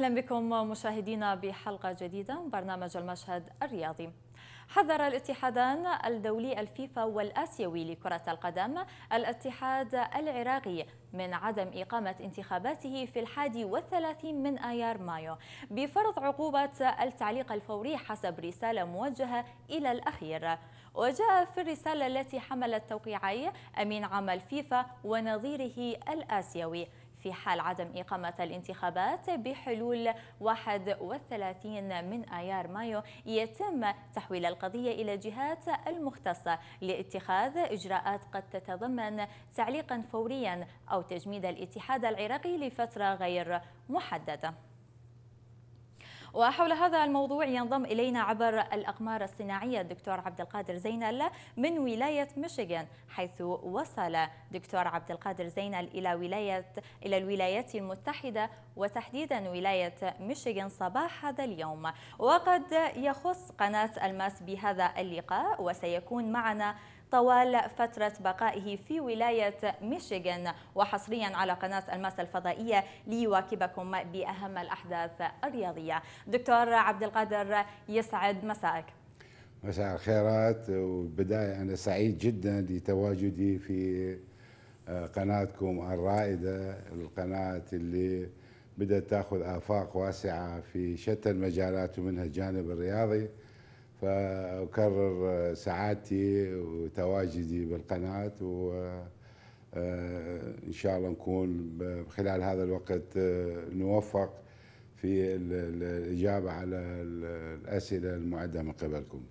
أهلا بكم مشاهدينا بحلقة جديدة من برنامج المشهد الرياضي حذر الاتحادان الدولي الفيفا والآسيوي لكرة القدم الاتحاد العراقي من عدم إقامة انتخاباته في الحادي والثلاثين من آيار مايو بفرض عقوبة التعليق الفوري حسب رسالة موجهة إلى الأخير وجاء في الرسالة التي حملت توقيعي أمين عام الفيفا ونظيره الآسيوي في حال عدم إقامة الانتخابات بحلول 31 من آيار مايو يتم تحويل القضية إلى جهات المختصة لاتخاذ إجراءات قد تتضمن تعليقا فوريا أو تجميد الاتحاد العراقي لفترة غير محددة وحول هذا الموضوع ينضم إلينا عبر الأقمار الصناعية الدكتور عبد القادر زينل من ولاية ميشيغان حيث وصل دكتور عبد القادر زينل إلى ولاية إلى الولايات المتحدة وتحديدا ولاية ميشيغان صباح هذا اليوم وقد يخص قناة الماس بهذا اللقاء وسيكون معنا طوال فترة بقائه في ولاية ميشيغان وحصريا على قناة الماس الفضائية ليواكبكم بأهم الأحداث الرياضية دكتور عبد القادر يسعد مساءك مساء الخيرات وبداية أنا سعيد جدا لتواجدي في آه، قناتكم الرائدة القناة اللي بدأت تأخذ آفاق واسعة في شتى المجالات ومنها الجانب الرياضي فأكرر سعادتي وتواجدي بالقناة وإن آه، شاء الله نكون خلال هذا الوقت آه، نوفق في الإجابة على الأسئلة المعدة من قبلكم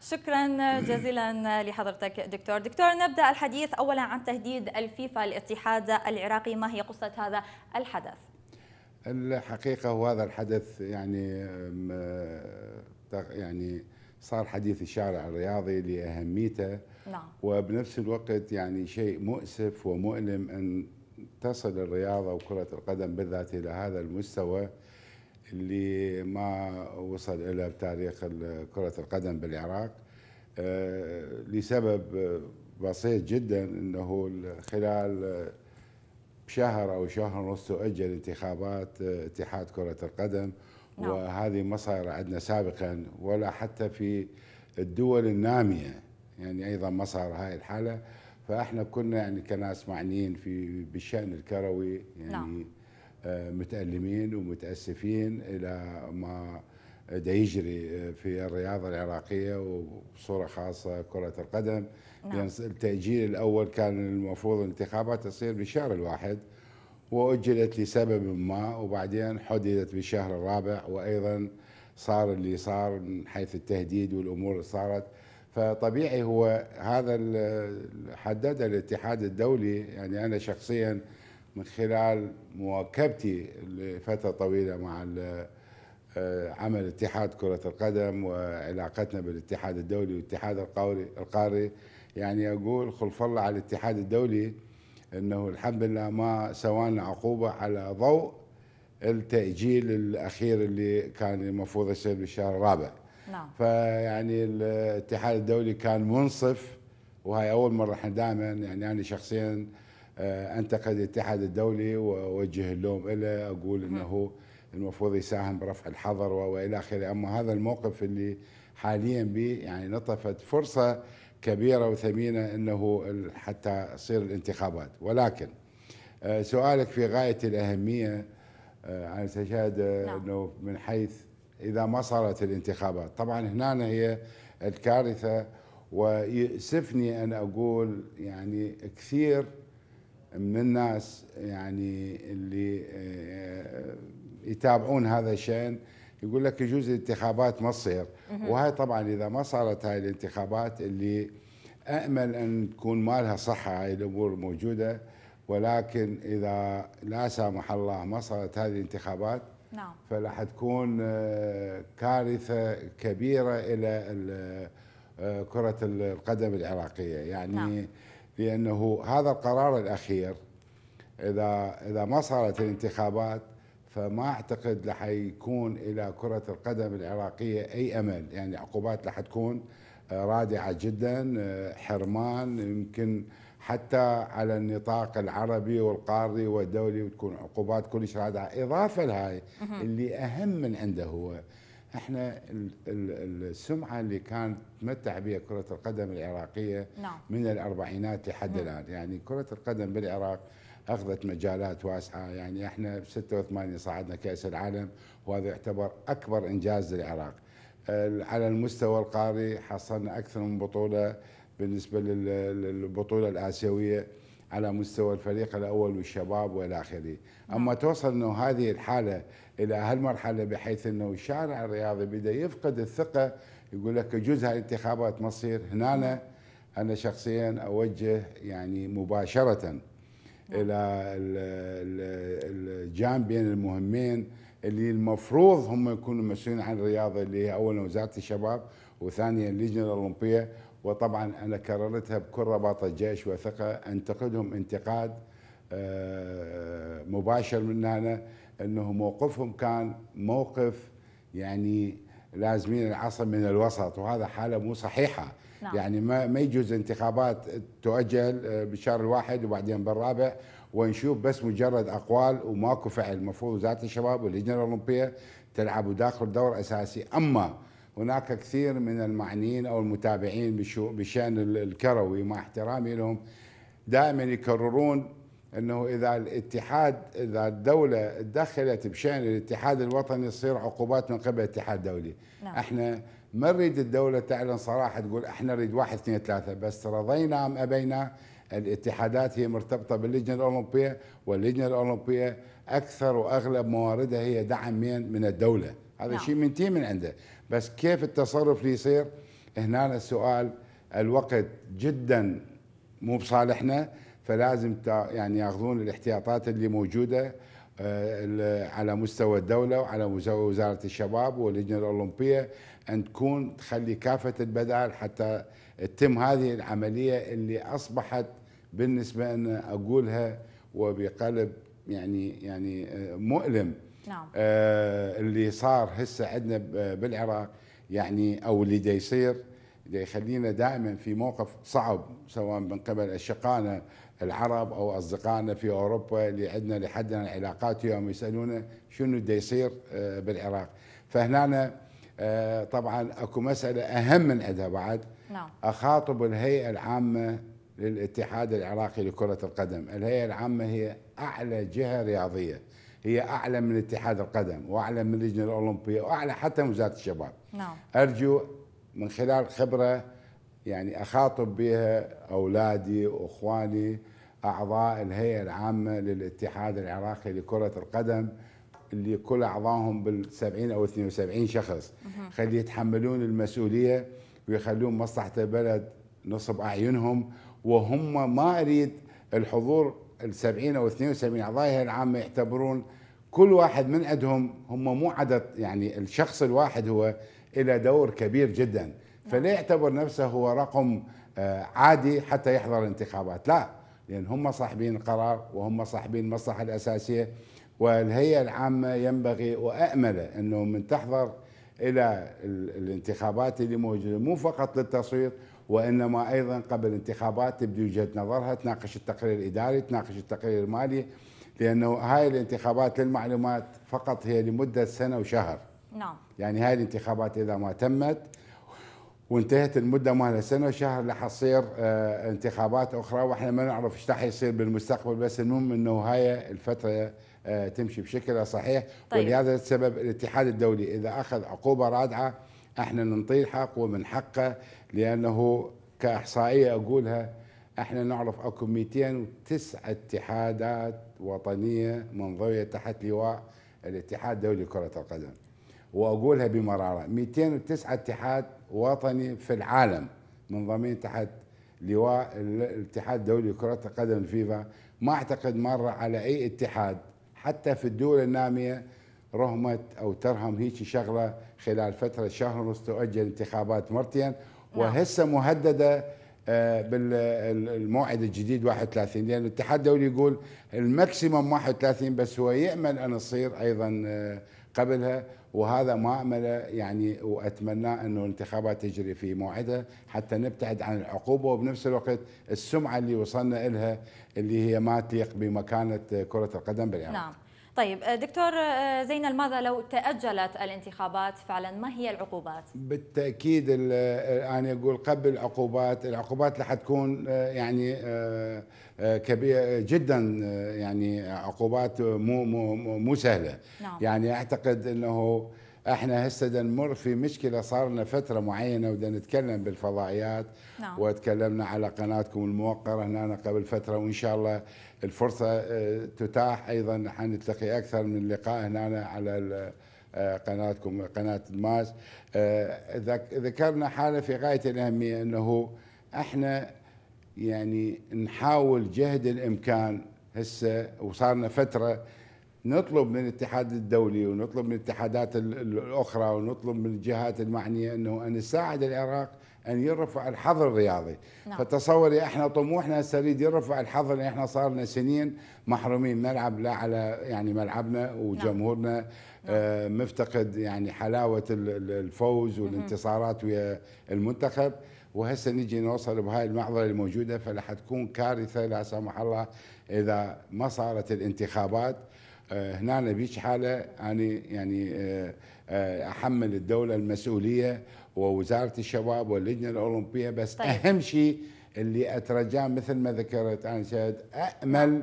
شكرا جزيلا لحضرتك دكتور دكتور نبدأ الحديث أولا عن تهديد الفيفا الاتحاد العراقي ما هي قصة هذا الحدث الحقيقة هو هذا الحدث يعني آه، يعني صار حديث الشارع الرياضي لاهميته نعم. وبنفس الوقت يعني شيء مؤسف ومؤلم ان تصل الرياضه وكره القدم بالذات الى هذا المستوى اللي ما وصل الى بتاريخ كره القدم بالعراق آه، لسبب بسيط جدا انه خلال شهر او شهر ونص تؤجل انتخابات آه، اتحاد كره القدم نعم. وهذه ما صار عندنا سابقا ولا حتى في الدول النامية يعني أيضا ما صار هاي الحالة فإحنا كنا يعني كناس معنيين في بالشأن الكروي يعني نعم. آه، متألمين ومتأسفين إلى ما دا يجري آه، في الرياضة العراقية وبصورة خاصة كرة القدم نعم. يعني التأجيل الأول كان المفروض الانتخابات تصير بالشهر الواحد وأجلت لسبب ما وبعدين حددت بالشهر الرابع وأيضا صار اللي صار من حيث التهديد والأمور اللي صارت فطبيعي هو هذا حدد الاتحاد الدولي يعني أنا شخصيا من خلال مواكبتي لفترة طويلة مع عمل اتحاد كرة القدم وعلاقتنا بالاتحاد الدولي والاتحاد القاري يعني أقول خلف الله على الاتحاد الدولي انه الحمد لله ما سوانا عقوبه على ضوء التاجيل الاخير اللي كان المفروض يصير بالشهر الرابع. نعم. فيعني الاتحاد الدولي كان منصف وهي اول مره احنا دائما يعني انا شخصيا آه، انتقد الاتحاد الدولي واوجه اللوم له اقول انه المفروض يساهم برفع الحظر والى اخره اما هذا الموقف اللي حاليا به يعني نطفت فرصه كبيرة وثمينة أنه حتى تصير الانتخابات ولكن آه، سؤالك في غاية الأهمية آه، عن تشاهد آه، نعم. أنه من حيث إذا ما صارت الانتخابات طبعا هنا هي الكارثة ويؤسفني أن أقول يعني كثير من الناس يعني اللي يتابعون هذا الشأن يقول لك يجوز الانتخابات ما تصير وهاي طبعا اذا ما صارت هاي الانتخابات اللي امل ان تكون مالها صحه هاي الامور موجوده ولكن اذا لا سامح الله ما صارت هذه الانتخابات نعم فراح تكون آه، كارثه كبيره الى آه، كره القدم العراقيه يعني نعم. لانه هذا القرار الاخير اذا اذا ما صارت الانتخابات فما اعتقد رح يكون الى كره القدم العراقيه اي امل يعني العقوبات رح تكون آه، رادعه جدا آه، حرمان يمكن حتى على النطاق العربي والقاري والدولي وتكون عقوبات كلش رادعه اضافه لهاي اللي اهم من عنده هو احنا السمعه اللي كانت تمتع بها كره القدم العراقيه نعم. من الاربعينات لحد الان يعني كره القدم بالعراق اخذت مجالات واسعه يعني احنا ب 86 صعدنا كاس العالم وهذا يعتبر اكبر انجاز للعراق. على المستوى القاري حصلنا اكثر من بطوله بالنسبه للبطوله الاسيويه على مستوى الفريق الاول والشباب والى اخره، نعم. اما توصل انه هذه الحاله الى هالمرحله بحيث انه الشارع الرياضي بدا يفقد الثقه يقول لك جزء الانتخابات مصير هنا أنا شخصيا أوجه يعني مباشرة الى نعم. الجانبين بين المهمين اللي المفروض هم يكونوا مسؤولين عن الرياضه اللي هي اولا وزاره الشباب وثانيا اللجنه الاولمبيه وطبعا انا كررتها بكل رباط الجيش وثقه انتقدهم انتقاد آه، مباشر من هنا انه موقفهم كان موقف يعني لازمين العصا من الوسط وهذا حاله مو صحيحه نعم. يعني ما ما يجوز انتخابات تؤجل آه، بالشهر الواحد وبعدين بالرابع ونشوف بس مجرد اقوال وماكو فعل المفروض وزاره الشباب واللجنه الاولمبيه تلعب داخل دور اساسي اما هناك كثير من المعنيين او المتابعين بشان الكروي مع احترامي لهم دائما يكررون انه اذا الاتحاد اذا الدوله تدخلت بشان الاتحاد الوطني تصير عقوبات من قبل الاتحاد الدولي نعم. احنا ما نريد الدوله تعلن صراحه تقول احنا نريد واحد اثنين ثلاثه بس رضينا ام ابينا الاتحادات هي مرتبطه باللجنه الاولمبيه واللجنه الاولمبيه اكثر واغلب مواردها هي دعم من من الدوله هذا نعم. شيء من تي من عنده بس كيف التصرف اللي يصير هنا السؤال الوقت جدا مو بصالحنا فلازم يعني ياخذون الاحتياطات اللي موجوده آه، على مستوى الدولة وعلى مستوى وزارة الشباب واللجنة الأولمبية أن تكون تخلي كافة البدائل حتى تتم هذه العملية اللي أصبحت بالنسبة أنا أقولها وبقلب يعني يعني آه، مؤلم نعم. آه، اللي صار هسه عندنا بالعراق يعني أو اللي دا يصير ده يخلينا دائما في موقف صعب سواء من قبل اشقائنا العرب او اصدقائنا في اوروبا اللي عندنا لحد علاقات يوم يسالونا شنو بده يصير آه، بالعراق فهنا آه، طبعا اكو مساله اهم من عندها بعد نعم. اخاطب الهيئه العامه للاتحاد العراقي لكره القدم، الهيئه العامه هي اعلى جهه رياضيه، هي اعلى من اتحاد القدم واعلى من اللجنه الاولمبيه واعلى حتى من وزاره الشباب. نعم. ارجو من خلال خبرة يعني أخاطب بها أولادي وإخواني أعضاء الهيئة العامة للاتحاد العراقي لكرة القدم اللي كل أعضاهم بال70 أو 72 شخص خلي يتحملون المسؤولية ويخلون مصلحة البلد نصب أعينهم وهم ما أريد الحضور ال70 أو 72 أعضاء الهيئة العامة يعتبرون كل واحد من عندهم هم مو عدد يعني الشخص الواحد هو إلى دور كبير جدا فلا نعم. يعتبر نفسه هو رقم آه، عادي حتى يحضر الانتخابات لا لأن هم صاحبين القرار وهم صاحبين المصلحة الأساسية والهيئة العامة ينبغي وأأمل أنه من تحضر إلى الانتخابات اللي موجودة مو فقط للتصويت وإنما أيضا قبل الانتخابات تبدي وجهة نظرها تناقش التقرير الإداري تناقش التقرير المالي لأنه هاي الانتخابات للمعلومات فقط هي لمدة سنة وشهر نعم يعني هاي الانتخابات إذا ما تمت وانتهت المده مالها سنه شهر راح تصير آه، انتخابات اخرى واحنا ما نعرف ايش راح يصير بالمستقبل بس المهم انه هاي الفتره آه، تمشي بشكل صحيح طيب. ولهذا السبب الاتحاد الدولي اذا اخذ عقوبه رادعه احنا ننطيه حق ومن حقه لانه كاحصائيه اقولها احنا نعرف اكو 209 اتحادات وطنيه منضويه تحت لواء الاتحاد الدولي لكره القدم واقولها بمراره 209 اتحاد وطني في العالم منضمين تحت لواء الاتحاد الدولي لكرة القدم الفيفا ما اعتقد مرة على اي اتحاد حتى في الدول النامية رهمت او ترهم هيك شغلة خلال فترة شهر ونص تؤجل انتخابات مرتين نعم. وهسه مهددة آه، بالموعد الجديد 31 لان الاتحاد الدولي يقول الماكسيموم 31 بس هو يامل ان يصير ايضا آه، قبلها وهذا ما أعمله يعني وأتمنى أنه الانتخابات تجري في موعدها حتى نبتعد عن العقوبة وبنفس الوقت السمعة اللي وصلنا إلها اللي هي ما تليق بمكانة كرة القدم بالعراق نعم. طيب آه، دكتور آه، آه، زين ماذا لو تأجلت الانتخابات فعلا ما هي العقوبات؟ بالتأكيد أنا أقول قبل العقوبات العقوبات رح تكون يعني كبيرة جدا يعني عقوبات مو مو مو سهلة نعم. يعني أعتقد أنه احنا هسه نمر في مشكله صار لنا فتره معينه ودنا نتكلم بالفضائيات نعم. وتكلمنا على قناتكم الموقره هنا قبل فتره وان شاء الله الفرصه آه، تتاح ايضا حنلتقي اكثر من لقاء هنا على آه، قناتكم قناه الماس آه، ذكرنا حاله في غايه الاهميه انه احنا يعني نحاول جهد الامكان هسه وصارنا فتره نطلب من الاتحاد الدولي ونطلب من الاتحادات الاخرى ونطلب من الجهات المعنيه انه ان نساعد العراق ان يرفع الحظر الرياضي نعم. فتصوري احنا طموحنا سريد يرفع الحظر احنا صار لنا سنين محرومين ملعب لا على يعني ملعبنا وجمهورنا نعم. نعم. مفتقد يعني حلاوه الفوز والانتصارات ويا المنتخب وهسه نجي نوصل بهاي المعضله الموجوده فلح تكون كارثه لا سمح الله اذا ما صارت الانتخابات آه، هنا أنا بيش حالة يعني يعني أحمل الدولة المسؤولية ووزارة الشباب واللجنة الأولمبية بس طيب. أهم شيء اللي أترجاه مثل ما ذكرت أنا شاهد أأمل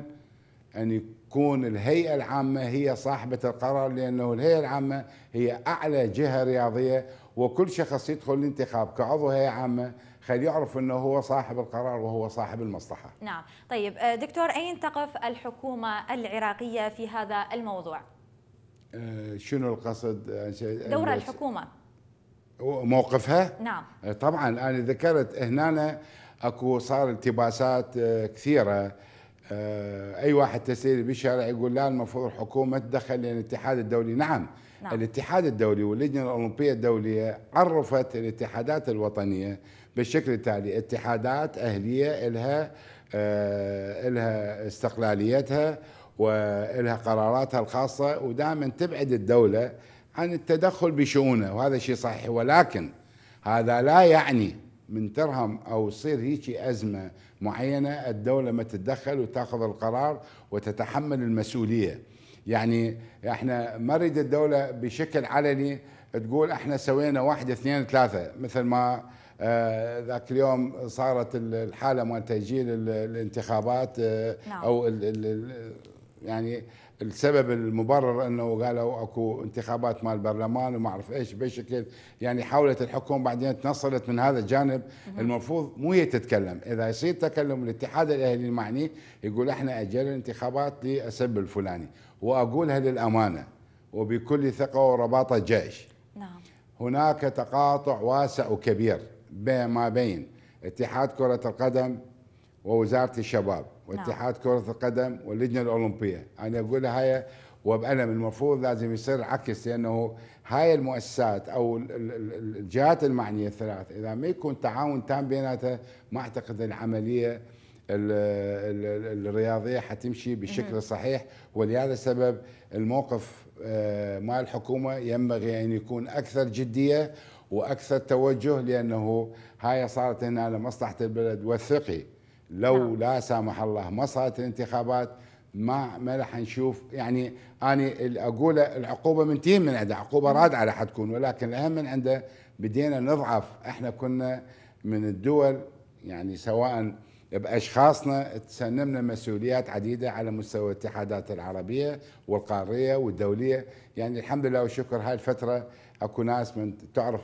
أن يكون الهيئة العامة هي صاحبة القرار لأنه الهيئة العامة هي أعلى جهة رياضية وكل شخص يدخل الانتخاب كعضو هيئة عامة خليه يعرف انه هو صاحب القرار وهو صاحب المصلحه. نعم، طيب آه، دكتور اين تقف الحكومه العراقيه في هذا الموضوع؟ آه، شنو القصد؟ آه، دور الحكومه موقفها؟ نعم طبعا انا ذكرت هنا اكو صار التباسات كثيره اي واحد تسير بالشارع يقول لا المفروض الحكومه تدخل لان الاتحاد الدولي نعم, نعم. الاتحاد الدولي واللجنه الاولمبيه الدوليه عرفت الاتحادات الوطنيه بالشكل التالي اتحادات اهليه الها آه، الها استقلاليتها والها قراراتها الخاصه ودائما تبعد الدوله عن التدخل بشؤونها وهذا شيء صحيح ولكن هذا لا يعني من ترهم او تصير هيك ازمه معينه الدوله ما تتدخل وتاخذ القرار وتتحمل المسؤوليه يعني احنا ما نريد الدوله بشكل علني تقول احنا سوينا واحد اثنين ثلاثة مثل ما آه، ذاك اليوم صارت الحالة مال تأجيل الانتخابات آه، نعم. أو الـ الـ يعني السبب المبرر انه قالوا اكو انتخابات مال البرلمان وما اعرف ايش بشكل يعني حاولت الحكومه بعدين تنصلت من هذا الجانب المفروض مو هي تتكلم اذا يصير تكلم الاتحاد الاهلي المعني يقول احنا اجل الانتخابات لسبب الفلاني واقولها للامانه وبكل ثقه ورباطه جيش هناك تقاطع واسع وكبير ما بين اتحاد كرة القدم ووزارة الشباب نعم. واتحاد نعم. كرة القدم واللجنة الأولمبية أنا أقول هاي وبألم المفروض لازم يصير عكس لأنه هاي المؤسسات أو الجهات المعنية الثلاث إذا ما يكون تعاون تام بيناتها ما أعتقد العملية الرياضيه حتمشي بالشكل الصحيح ولهذا السبب الموقف آه، مع الحكومه ينبغي ان يكون اكثر جديه واكثر توجه لانه هاي صارت هنا لمصلحه البلد وثقي لو نعم. لا سامح الله ما صارت الانتخابات ما ما راح نشوف يعني انا اقول العقوبه من تيم من عنده عقوبه رادعه راح تكون ولكن الاهم من عنده بدينا نضعف احنا كنا من الدول يعني سواء باشخاصنا تسنمنا مسؤوليات عديده على مستوى الاتحادات العربيه والقاريه والدوليه يعني الحمد لله والشكر هاي الفتره اكو ناس من تعرف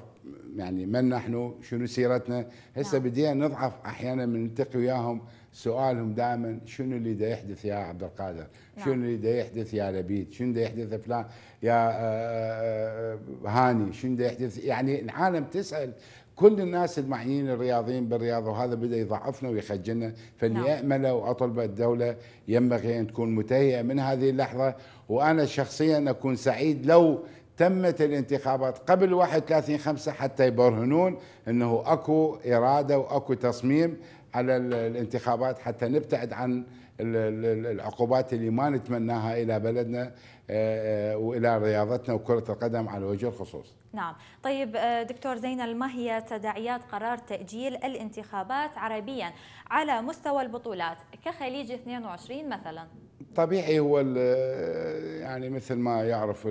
يعني من نحن شنو سيرتنا هسه نعم. بدينا نضعف احيانا من نلتقي وياهم سؤالهم دائما شنو اللي دا يحدث يا عبد القادر نعم. شنو اللي دا يحدث يا لبيد شنو دا يحدث فلان يا آه، آه، آه، هاني شنو دا يحدث يعني العالم تسال كل الناس المعنيين الرياضيين بالرياضه وهذا بدا يضعفنا ويخجلنا فاللي نعم. امله واطلبه الدوله ينبغي ان تكون متهيئه من هذه اللحظه وانا شخصيا اكون سعيد لو تمت الانتخابات قبل 31 5 حتى يبرهنون انه اكو اراده واكو تصميم على الانتخابات حتى نبتعد عن العقوبات اللي ما نتمناها الى بلدنا آه، آه، والى رياضتنا وكره القدم على وجه الخصوص نعم طيب آه، دكتور زينل ما هي تداعيات قرار تأجيل الانتخابات عربيا على مستوى البطولات كخليج 22 مثلاً؟ طبيعي هو يعني مثل ما يعرف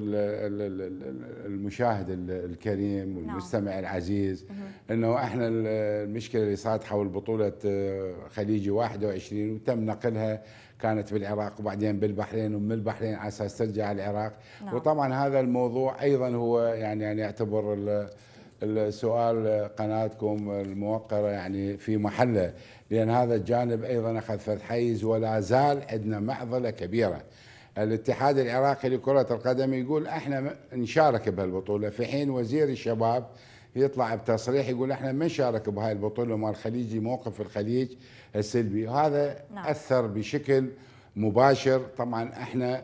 المشاهد الكريم نعم. والمستمع العزيز انه احنا المشكله اللي صارت حول بطوله آه، خليجي 21 وتم نقلها كانت بالعراق وبعدين بالبحرين ومن البحرين على اساس ترجع العراق نعم. وطبعا هذا الموضوع ايضا هو يعني يعني يعتبر السؤال قناتكم الموقره يعني في محله لأن هذا الجانب أيضا أخذ فتح حيز ولا زال عندنا معضلة كبيرة الاتحاد العراقي لكرة القدم يقول احنا نشارك بهالبطولة في حين وزير الشباب يطلع بتصريح يقول احنا ما نشارك بهاي البطولة مال الخليجي موقف الخليج السلبي وهذا نعم. أثر بشكل مباشر طبعا احنا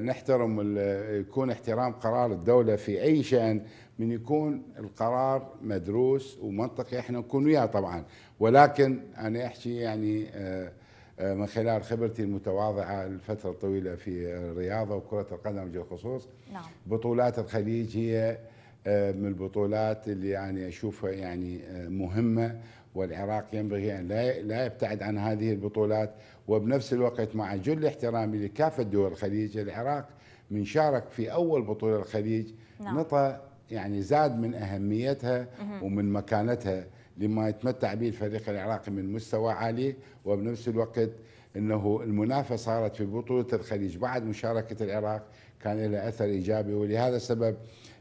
نحترم يكون احترام قرار الدولة في أي شأن من يكون القرار مدروس ومنطقي احنا نكون وياه طبعا ولكن انا احكي يعني آه، آه، من خلال خبرتي المتواضعه الفتره الطويله في الرياضه وكره القدم بالخصوص نعم. بطولات الخليج هي آه، من البطولات اللي يعني اشوفها يعني مهمه والعراق ينبغي ان لا لا يبتعد عن هذه البطولات وبنفس الوقت مع جل احترامي لكافه دول الخليج العراق من شارك في اول بطوله الخليج نعم. نطى يعني زاد من اهميتها ومن مكانتها لما يتمتع به الفريق العراقي من مستوى عالي وبنفس الوقت انه المنافسه صارت في بطوله الخليج بعد مشاركه العراق كان لها اثر ايجابي ولهذا السبب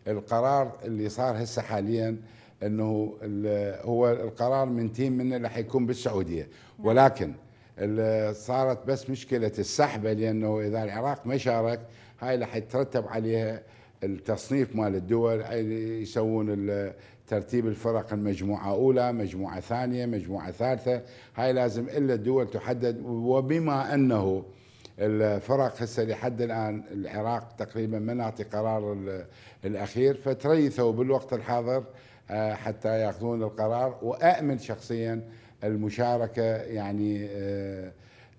القرار اللي صار هسه حاليا انه هو القرار من تيم منه راح يكون بالسعوديه نعم. ولكن صارت بس مشكله السحبه لانه اذا العراق ما شارك هاي راح يترتب عليها التصنيف مال الدول يسوون ترتيب الفرق المجموعة أولى مجموعة ثانية مجموعة ثالثة هاي لازم إلا الدول تحدد وبما أنه الفرق هسه لحد الآن العراق تقريبا ما نعطي قرار الأخير فتريثوا بالوقت الحاضر آه، حتى ياخذون القرار واامن شخصيا المشاركة يعني آه،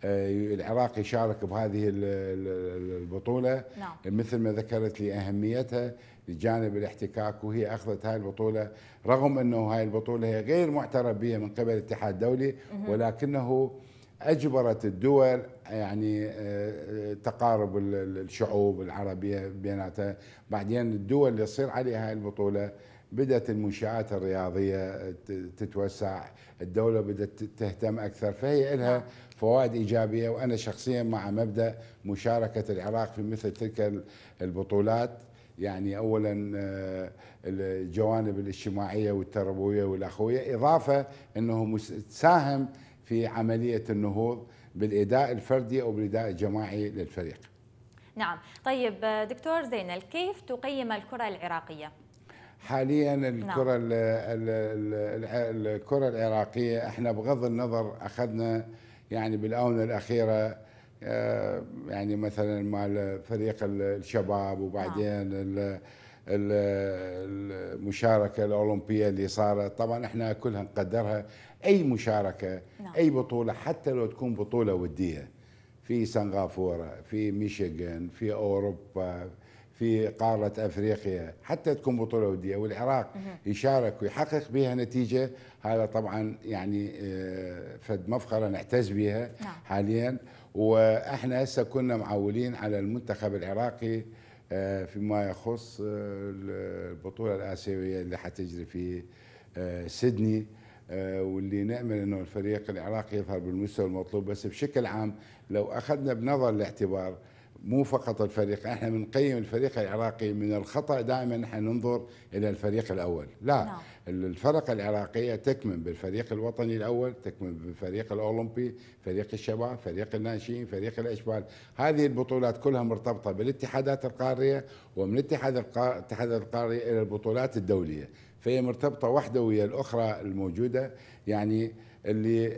آه، العراق يشارك بهذه البطولة نعم. مثل ما ذكرت لي أهميتها لجانب الاحتكاك وهي أخذت هاي البطولة رغم أنه هاي البطولة هي غير معترف بها من قبل الاتحاد الدولي ولكنه أجبرت الدول يعني آه، تقارب الشعوب العربية بيناتها بعدين الدول اللي تصير عليها هاي البطولة بدأت المنشآت الرياضية تتوسع الدولة بدأت تهتم أكثر فهي لها نعم. فوائد إيجابية وأنا شخصيا مع مبدأ مشاركة العراق في مثل تلك البطولات يعني اولا آه، الجوانب الاجتماعيه والتربويه والاخويه اضافه انه تساهم في عمليه النهوض بالاداء الفردي او بالاداء الجماعي للفريق. نعم، طيب دكتور زينل كيف تقيم الكره العراقيه؟ حاليا الكره نعم. الكره العراقيه احنا بغض النظر اخذنا يعني بالاونه الاخيره آه، يعني مثلا مع فريق الشباب وبعدين نعم. المشاركه الاولمبيه اللي صارت طبعا احنا كلها نقدرها اي مشاركه نعم. اي بطوله حتى لو تكون بطوله وديه في سنغافوره في ميشيغان في اوروبا في قارة أفريقيا حتى تكون بطولة ودية والعراق يشارك ويحقق بها نتيجة هذا طبعا يعني آه، فد مفخرة نعتز بها نعم. حاليا وإحنا هسه كنا معولين على المنتخب العراقي آه، فيما يخص آه، البطولة الآسيوية اللي حتجري في سيدني واللي نامل انه الفريق العراقي يظهر بالمستوى المطلوب بس بشكل عام لو اخذنا بنظر الاعتبار مو فقط الفريق احنا بنقيم الفريق العراقي من الخطا دائما احنا ننظر الى الفريق الاول لا نعم. الفرق العراقيه تكمن بالفريق الوطني الاول تكمن بالفريق الاولمبي فريق الشباب فريق الناشئين فريق الاشبال هذه البطولات كلها مرتبطه بالاتحادات القاريه ومن الاتحاد الاتحاد القاري الى البطولات الدوليه فهي مرتبطه واحده ويا الاخرى الموجوده يعني اللي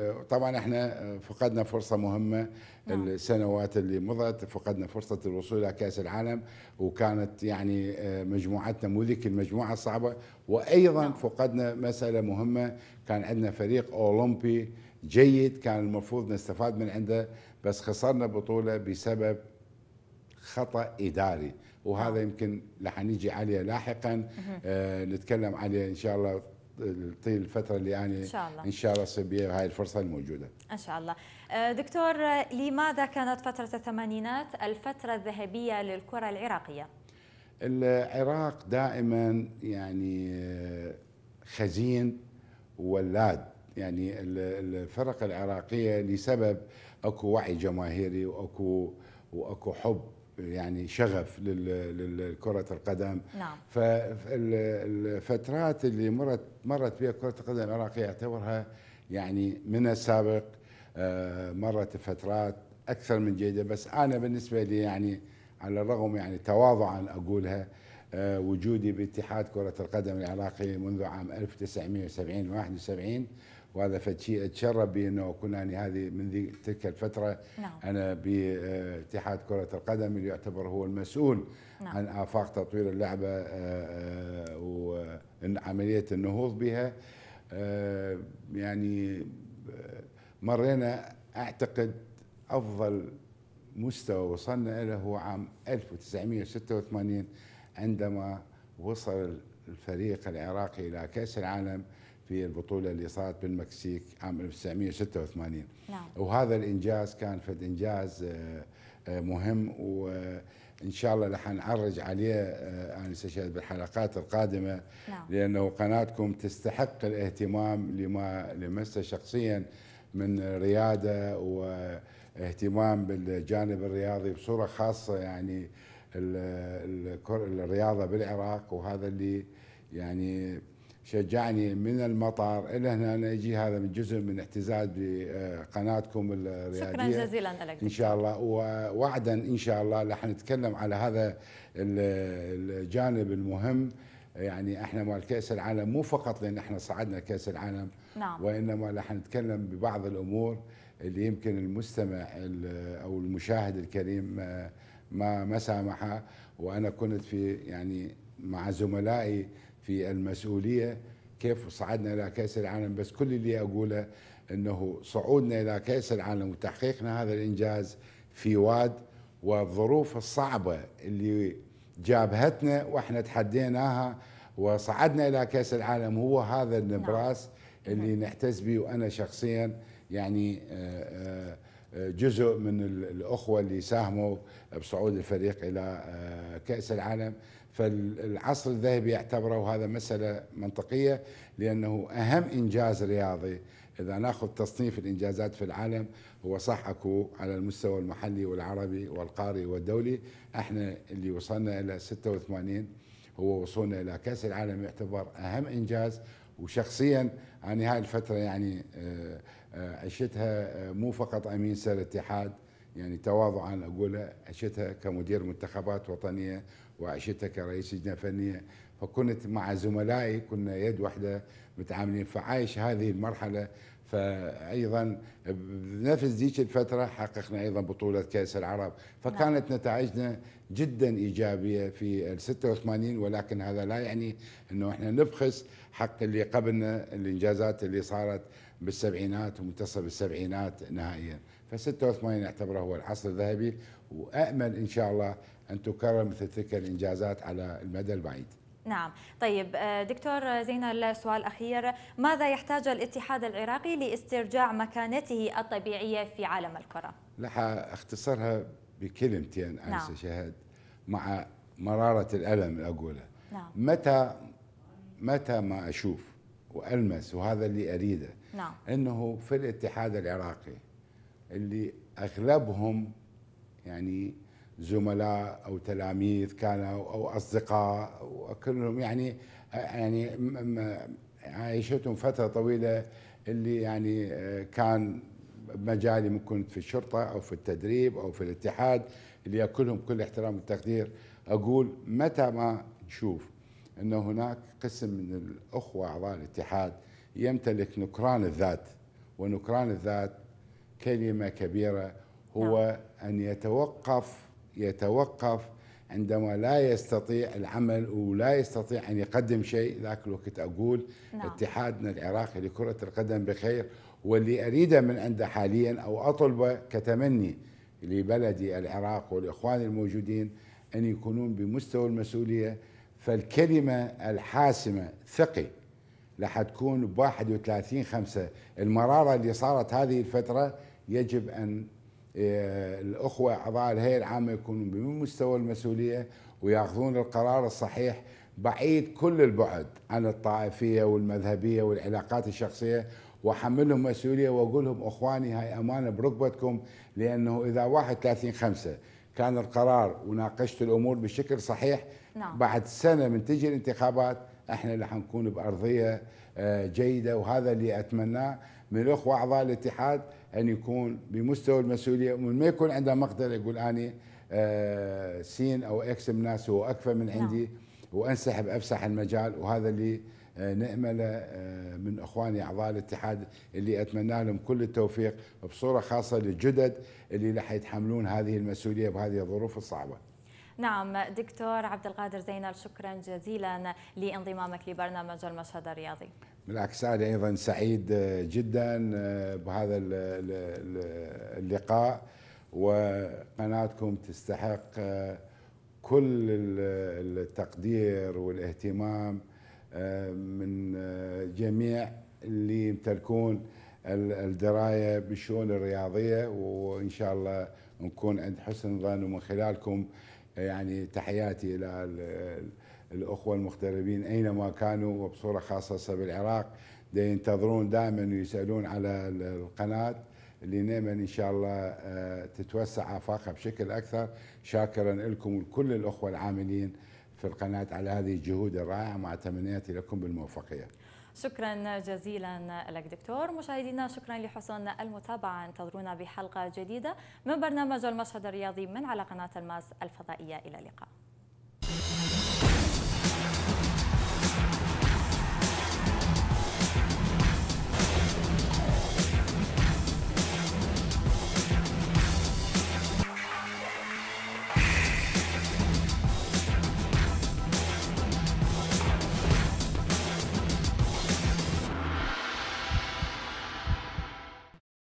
آه، طبعا احنا آه، فقدنا فرصه مهمه نعم. السنوات اللي مضت فقدنا فرصه الوصول الى كاس العالم وكانت يعني آه، مجموعتنا مو ذيك المجموعه الصعبه وايضا نعم. فقدنا مساله مهمه كان عندنا فريق اولمبي جيد كان المفروض نستفاد من عنده بس خسرنا بطوله بسبب خطا اداري وهذا نعم. يمكن لحنيجي عليه لاحقا آه نتكلم عليه ان شاء الله طيل الفتره اللي يعني ان شاء الله ان شاء الله تصير هاي الفرصه الموجوده ان شاء الله آه، دكتور لماذا كانت فتره الثمانينات الفتره الذهبيه للكره العراقيه العراق دائما يعني آه، خزين ولاد يعني الفرق العراقيه لسبب اكو وعي جماهيري واكو واكو حب يعني شغف لكرة القدم نعم فالفترات اللي مرت مرت بها كرة القدم العراقية اعتبرها يعني من السابق آه، مرت فترات أكثر من جيدة بس أنا بالنسبة لي يعني على الرغم يعني تواضعا أقولها آه، وجودي باتحاد كرة القدم العراقي منذ عام 1970 71 وهذا فشيء اتشرف بانه اكون يعني هذه من ذي تلك الفتره نعم. انا باتحاد كره القدم اللي يعتبر هو المسؤول نعم. عن افاق تطوير اللعبه آه، آه، وعمليه النهوض بها آه، يعني مرينا اعتقد افضل مستوى وصلنا له هو عام 1986 عندما وصل الفريق العراقي الى كاس العالم في البطولة اللي صارت بالمكسيك عام 1986 نعم. وهذا الإنجاز كان فد إنجاز آه، آه، مهم وإن شاء الله لح نعرج عليه آه، أنا استشهد بالحلقات القادمة نعم. لأنه قناتكم تستحق الاهتمام لما لمسه شخصيا من ريادة واهتمام بالجانب الرياضي بصورة خاصة يعني الرياضة بالعراق وهذا اللي يعني شجعني من المطار الى هنا أنا يجي هذا من جزء من اعتزاز بقناتكم الرياضيه شكرا جزيلا لك ان شاء الله ووعدا ان شاء الله راح نتكلم على هذا الجانب المهم يعني احنا مال كاس العالم مو فقط لان احنا صعدنا كاس العالم نعم. وانما راح نتكلم ببعض الامور اللي يمكن المستمع او المشاهد الكريم ما ما سامحها وانا كنت في يعني مع زملائي في المسؤوليه كيف صعدنا الى كاس العالم بس كل اللي اقوله انه صعودنا الى كاس العالم وتحقيقنا هذا الانجاز في واد والظروف الصعبه اللي جابهتنا واحنا تحديناها وصعدنا الى كاس العالم هو هذا نعم. النبراس نعم. اللي نحتز به وانا شخصيا يعني آه، آه، آه، جزء من الاخوه اللي ساهموا بصعود الفريق الى كاس العالم فالعصر الذهبي يعتبره هذا مسألة منطقية لأنه أهم إنجاز رياضي إذا ناخذ تصنيف الإنجازات في العالم هو صح أكو على المستوى المحلي والعربي والقاري والدولي احنا اللي وصلنا إلى 86 هو وصولنا إلى كأس العالم يعتبر أهم إنجاز وشخصيا يعني هاي الفترة يعني آه، آه، عشتها آه، مو فقط أمين سر الاتحاد يعني تواضعا أقولها عشتها كمدير منتخبات وطنية وعشتها كرئيس لجنه فنيه فكنت مع زملائي كنا يد واحده متعاملين فعايش هذه المرحله فايضا بنفس ذيك الفتره حققنا ايضا بطوله كاس العرب فكانت نعم. نتائجنا جدا ايجابيه في ال 86 ولكن هذا لا يعني انه احنا نبخس حق اللي قبلنا الانجازات اللي صارت بالسبعينات ومنتصف السبعينات نهائيا ف 86 اعتبره هو العصر الذهبي وامل ان شاء الله أن تكرر مثل تلك الإنجازات على المدى البعيد نعم طيب آه، دكتور زينال سؤال اخير، ماذا يحتاج الاتحاد العراقي لاسترجاع مكانته الطبيعية في عالم الكرة؟ لح أختصرها بكلمتين أنسة نعم. شهد مع مرارة الألم أقوله نعم. متى متى ما أشوف وألمس وهذا اللي أريده نعم. أنه في الاتحاد العراقي اللي أغلبهم يعني زملاء او تلاميذ كانوا او اصدقاء وكلهم يعني يعني عايشتهم فتره طويله اللي يعني آه، كان مجالي ممكن كنت في الشرطه او في التدريب او في الاتحاد اللي كلهم كل احترام والتقدير اقول متى ما نشوف انه هناك قسم من الاخوه اعضاء الاتحاد يمتلك نكران الذات ونكران الذات كلمه كبيره هو نعم. ان يتوقف يتوقف عندما لا يستطيع العمل ولا يستطيع أن يقدم شيء ذاك الوقت أقول نعم. اتحادنا العراقي لكرة القدم بخير واللي أريده من عنده حاليا أو أطلبه كتمني لبلدي العراق والإخوان الموجودين أن يكونون بمستوى المسؤولية فالكلمة الحاسمة ثقي راح تكون ب 31 5 المرارة اللي صارت هذه الفترة يجب أن الاخوه اعضاء الهيئه العامه يكونوا بمستوى المسؤوليه وياخذون القرار الصحيح بعيد كل البعد عن الطائفيه والمذهبيه والعلاقات الشخصيه واحملهم مسؤوليه واقول لهم اخواني هاي امانه بركبتكم لانه اذا 31 5 كان القرار وناقشت الامور بشكل صحيح نعم. بعد سنه من تجي الانتخابات احنا اللي حنكون بارضيه آه، جيده وهذا اللي اتمناه من الاخوه اعضاء الاتحاد ان يكون بمستوى المسؤوليه ومن ما يكون عنده مقدره يقول اني آه سين او اكس من ناس هو اكفى من نعم. عندي وانسحب افسح المجال وهذا اللي آه، نأمله آه، من اخواني اعضاء الاتحاد اللي اتمنى لهم كل التوفيق بصوره خاصه للجدد اللي راح يتحملون هذه المسؤوليه بهذه الظروف الصعبه. نعم دكتور عبد القادر زينال شكرا جزيلا لانضمامك لبرنامج المشهد الرياضي. بالعكس أنا أيضا سعيد آه، جدا آه، بهذا اللقاء وقناتكم تستحق آه، كل التقدير والاهتمام من جميع اللي يمتلكون الدراية بالشؤون الرياضية وإن شاء الله نكون عند حسن ظن ومن خلالكم يعني تحياتي إلى الأخوة المغتربين أينما كانوا وبصورة خاصة بالعراق ينتظرون دائما ويسألون على القناة اللي نعم إن شاء الله آه، تتوسع آفاقها بشكل أكثر شاكرا لكم ولكل الأخوة العاملين في القناة على هذه الجهود الرائعة مع تمنياتي لكم بالموفقية شكرا جزيلا لك دكتور مشاهدينا شكرا لحسن المتابعة انتظرونا بحلقة جديدة من برنامج المشهد الرياضي من على قناة الماس الفضائية إلى اللقاء